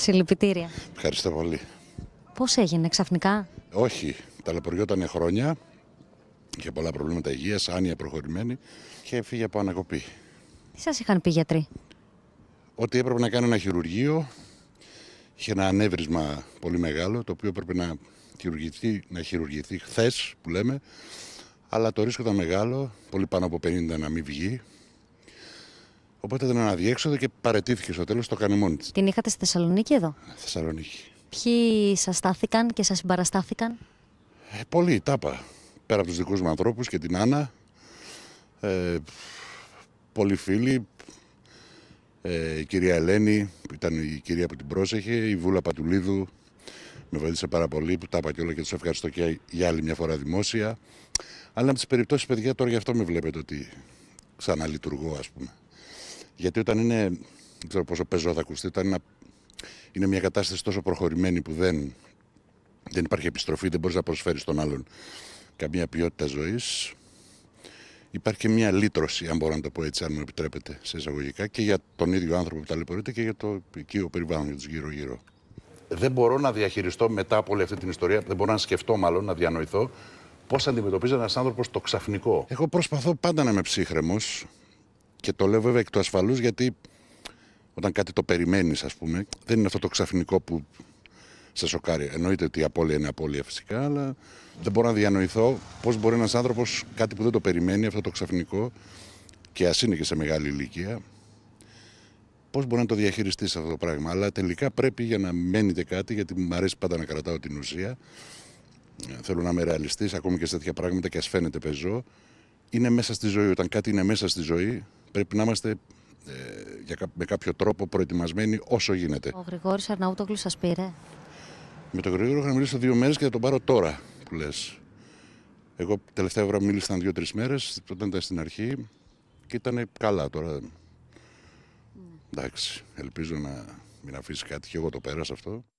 Συλληπιτήρια. Ευχαριστώ πολύ. Πώς έγινε ξαφνικά? Όχι, τα ταλαιπωριόταν χρόνια. Είχε πολλά προβλήματα υγείας, άνοια προχωρημένη και φύγε από ανακοπή. Τι σας είχαν πει γιατροί? Ότι έπρεπε να κάνω ένα χειρουργείο. Είχε ένα ανέβρισμα πολύ μεγάλο, το οποίο έπρεπε να χειρουργηθεί, να χειρουργηθεί χθες που λέμε. Αλλά το ρίσκο ήταν μεγάλο, πολύ πάνω από 50 να μην βγει. Οπότε ήταν ένα διέξοδο και παρετήθηκε στο τέλος, το κάνει μόνη της. Την είχατε στη Θεσσαλονίκη εδώ. Θεσσαλονίκη. Ποιοι σας στάθηκαν και σας συμπαραστάθηκαν. Ε, τα τάπα. Πέρα από τους δικούς μου ανθρώπους και την Άννα. Ε, πολλοί φίλοι. Ε, η κυρία Ελένη, που ήταν η κυρία που την πρόσεχε. Η Βούλα Πατουλίδου, με βοήθησε πάρα πολύ, που τα είπα και όλα και τους ευχαριστώ και για άλλη μια φορά δημόσια. Αλλά από τις περιπτώσεις, παιδιά, τώρα γι' αυτό με βλέπετε ότι ξαναλειτουργώ, ας πούμε. Γιατί όταν είναι, δεν ξέρω πόσο πεζό θα ακουστεί, όταν είναι, μια κατάσταση τόσο προχωρημένη που δεν, δεν υπάρχει επιστροφή, δεν μπορείς να προσφέρεις στον άλλον καμία ποιότητα ζωής, υπάρχει και μια λύτρωση, αν μπορώ να το πω έτσι, αν μου επιτρέπετε, σε εισαγωγικά και για τον ίδιο άνθρωπο που ταλαιπωρείται και για το οικείο περιβάλλον, για τους γύρω-γύρω. Δεν μπορώ να διαχειριστώ μετά από όλη αυτή την ιστορία, δεν μπορώ να σκεφτώ μάλλον, να διανοηθώ πώς αντιμετωπίζει ένας άνθρωπος το ξαφνικό. Εγώ προσπαθώ πάντα να είμαι ψύχρεμος. Και το λέω βέβαια εκ του ασφαλούς γιατί όταν κάτι το περιμένεις, ας πούμε, δεν είναι αυτό το ξαφνικό που σε σοκάρει. Εννοείται ότι η απώλεια είναι απώλεια φυσικά, αλλά δεν μπορώ να διανοηθώ πώς μπορεί ένας άνθρωπος κάτι που δεν το περιμένει, αυτό το ξαφνικό, και α είναι και σε μεγάλη ηλικία, πώς μπορεί να το διαχειριστείς αυτό το πράγμα. Αλλά τελικά πρέπει για να μένετε κάτι, γιατί μου αρέσει πάντα να κρατάω την ουσία. Θέλω να είμαι ρεαλιστής, ακόμη και σε τέτοια πράγματα και ας φαίνεται πεζό. Είναι μέσα στη ζωή. Όταν κάτι είναι μέσα στη ζωή, πρέπει να είμαστε ε, με κάποιο τρόπο προετοιμασμένοι όσο γίνεται. Ο Γρηγόρης Αρναούτογλου σας πήρε. Με τον Γρηγόρη είχα μιλήσει δύο μέρες και θα τον πάρω τώρα που λες. Εγώ τελευταία φορά μίλησαν δύο-τρει μέρες, όταν ήταν στην αρχή και ήταν καλά τώρα. Ναι. Εντάξει, ελπίζω να μην αφήσει κάτι και εγώ το πέρασα αυτό.